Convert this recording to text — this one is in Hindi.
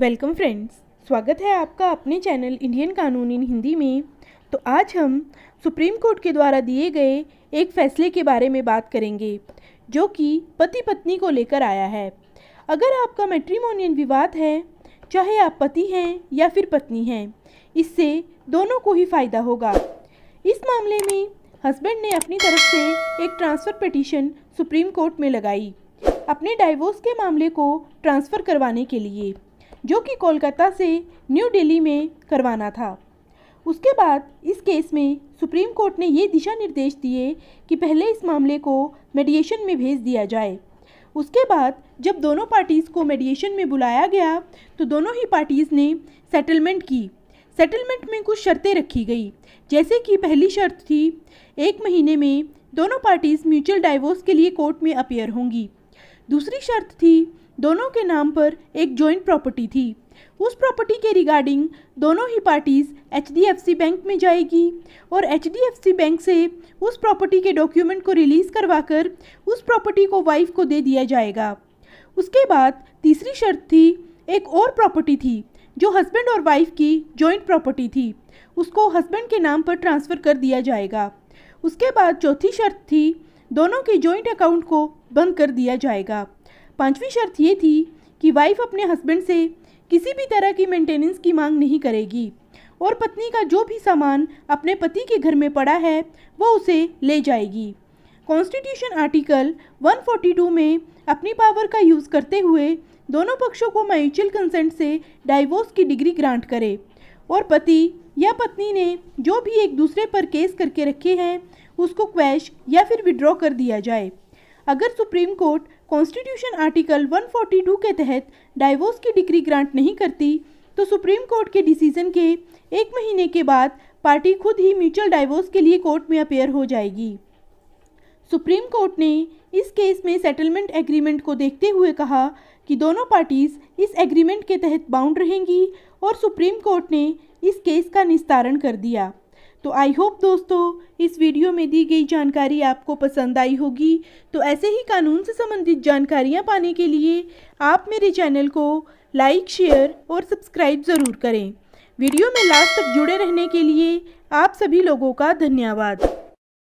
वेलकम फ्रेंड्स स्वागत है आपका अपने चैनल इंडियन कानून इन हिंदी में तो आज हम सुप्रीम कोर्ट के द्वारा दिए गए एक फैसले के बारे में बात करेंगे जो कि पति पत्नी को लेकर आया है अगर आपका मेट्रीमोनियन विवाद है चाहे आप पति हैं या फिर पत्नी हैं इससे दोनों को ही फ़ायदा होगा इस मामले में हस्बैंड ने अपनी तरफ से एक ट्रांसफ़र पटिशन सुप्रीम कोर्ट में लगाई अपने डाइवोर्स के मामले को ट्रांसफ़र करवाने के लिए जो कि कोलकाता से न्यू दिल्ली में करवाना था उसके बाद इस केस में सुप्रीम कोर्ट ने ये दिशा निर्देश दिए कि पहले इस मामले को मेडिएशन में भेज दिया जाए उसके बाद जब दोनों पार्टीज़ को मेडिएशन में बुलाया गया तो दोनों ही पार्टीज़ ने सेटलमेंट की सेटलमेंट में कुछ शर्तें रखी गई जैसे कि पहली शर्त थी एक महीने में दोनों पार्टीज़ म्यूचुअल डाइवोर्स के लिए कोर्ट में अपेयर होंगी दूसरी शर्त थी दोनों के नाम पर एक जॉइंट प्रॉपर्टी थी उस प्रॉपर्टी के रिगार्डिंग दोनों ही पार्टीज़ एच बैंक में जाएगी और एच बैंक से उस प्रॉपर्टी के डॉक्यूमेंट को रिलीज़ करवाकर उस प्रॉपर्टी को वाइफ को दे दिया जाएगा उसके बाद तीसरी शर्त थी एक और प्रॉपर्टी थी जो हस्बैंड और वाइफ की जॉइंट प्रॉपर्टी थी उसको हस्बैंड के नाम पर ट्रांसफ़र कर दिया जाएगा उसके बाद चौथी शर्त थी दोनों के जॉइंट अकाउंट को बंद कर दिया जाएगा पांचवी शर्त ये थी कि वाइफ अपने हस्बैंड से किसी भी तरह की मेंटेनेंस की मांग नहीं करेगी और पत्नी का जो भी सामान अपने पति के घर में पड़ा है वो उसे ले जाएगी कॉन्स्टिट्यूशन आर्टिकल 142 में अपनी पावर का यूज़ करते हुए दोनों पक्षों को म्यूचुअल कंसेंट से डाइवोर्स की डिग्री ग्रांट करे और पति या पत्नी ने जो भी एक दूसरे पर केस करके रखे हैं उसको क्वैश या फिर विड्रॉ कर दिया जाए अगर सुप्रीम कोर्ट कॉन्स्टिट्यूशन आर्टिकल 142 के तहत डाइवोर्स की डिग्री ग्रांट नहीं करती तो सुप्रीम कोर्ट के डिसीजन के एक महीने के बाद पार्टी खुद ही म्यूचुअल डाइवोर्स के लिए कोर्ट में अपेयर हो जाएगी सुप्रीम कोर्ट ने इस केस में सेटलमेंट एग्रीमेंट को देखते हुए कहा कि दोनों पार्टीज़ इस एग्रीमेंट के तहत बाउंड रहेंगी और सुप्रीम कोर्ट ने इस केस का निस्तारण कर दिया तो आई होप दोस्तों इस वीडियो में दी गई जानकारी आपको पसंद आई होगी तो ऐसे ही कानून से संबंधित जानकारियाँ पाने के लिए आप मेरे चैनल को लाइक शेयर और सब्सक्राइब ज़रूर करें वीडियो में लास्ट तक जुड़े रहने के लिए आप सभी लोगों का धन्यवाद